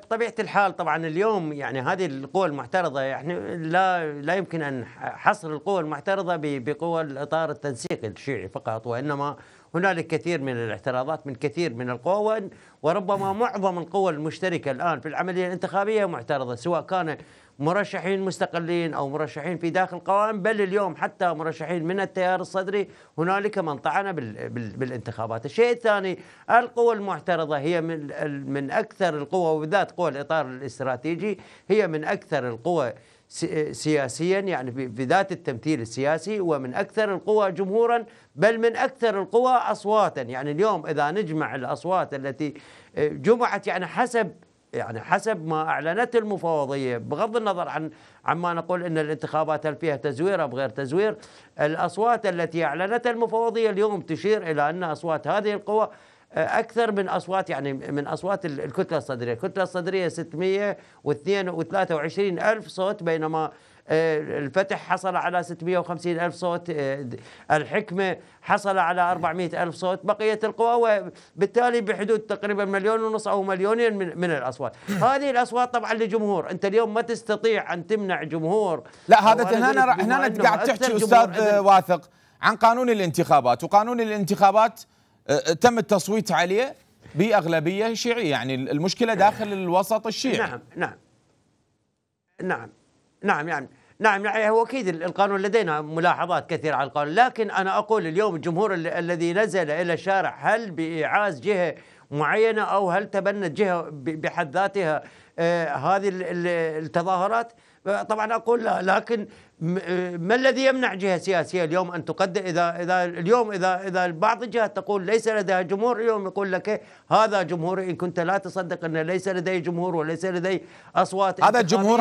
بطبيعه الحال طبعا اليوم يعني هذه القوى المعترضه يعني لا لا يمكن ان حصر القوى المعترضه بقوى الاطار التنسيق الشيعي فقط وانما هنالك كثير من الاعتراضات من كثير من القوى وربما معظم القوى المشتركه الان في العمليه الانتخابيه معترضه سواء كان مرشحين مستقلين أو مرشحين في داخل القوائم بل اليوم حتى مرشحين من التيار الصدري هنالك من طعن بالانتخابات الشيء الثاني القوى المعترضة هي من, من أكثر القوى وبالذات قوى الإطار الاستراتيجي هي من أكثر القوى سياسيا يعني في ذات التمثيل السياسي ومن اكثر القوى جمهورا بل من اكثر القوى اصواتا يعني اليوم اذا نجمع الاصوات التي آه، جمعت يعني حسب يعني حسب ما اعلنت المفوضيه بغض النظر عن عما نقول ان الانتخابات هل فيها تزوير او غير تزوير الاصوات التي اعلنتها المفوضيه اليوم تشير الى ان اصوات هذه القوى اكثر من اصوات يعني من اصوات الكتله الصدريه، الكتله الصدريه 623 الف صوت بينما آه، الفتح حصل على 650 ألف صوت آه، الحكمة حصل على 400 ألف صوت بقية القوى وبالتالي بحدود تقريبا مليون ونص أو مليونين من, من الأصوات هذه الأصوات طبعا لجمهور أنت اليوم ما تستطيع أن تمنع جمهور لا هذا هنا هنا قاعد تحكي أستاذ واثق عن قانون الانتخابات وقانون الانتخابات أه، أه، تم التصويت عليه باغلبيه شيعيه يعني المشكله داخل الوسط الشيعي نعم نعم نعم نعم يعني نعم يعني هو اكيد القانون لدينا ملاحظات كثيره على القانون لكن انا اقول اليوم الجمهور الذي نزل الى الشارع هل بايعاز جهه معينه او هل تبنت جهه بحد ذاتها آه، هذه التظاهرات آه، طبعا اقول لا لكن آه، ما الذي يمنع جهه سياسيه اليوم ان تقدم اذا اذا اليوم اذا اذا بعض الجهات تقول ليس لديها جمهور اليوم يقول لك هذا جمهوري ان كنت لا تصدق ان ليس لدي جمهور وليس لدي اصوات هذا الجمهور